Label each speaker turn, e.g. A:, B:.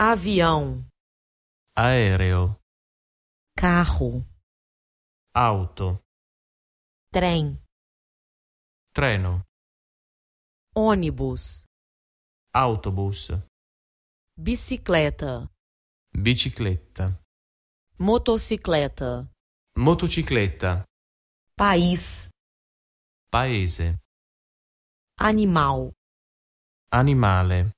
A: avião, aéreo, carro, auto, trem, treno,
B: ônibus,
A: autobus,
B: bicicleta,
C: bicicleta,
B: motocicleta,
D: motocicleta,
B: país,
D: paese,
A: animal, animale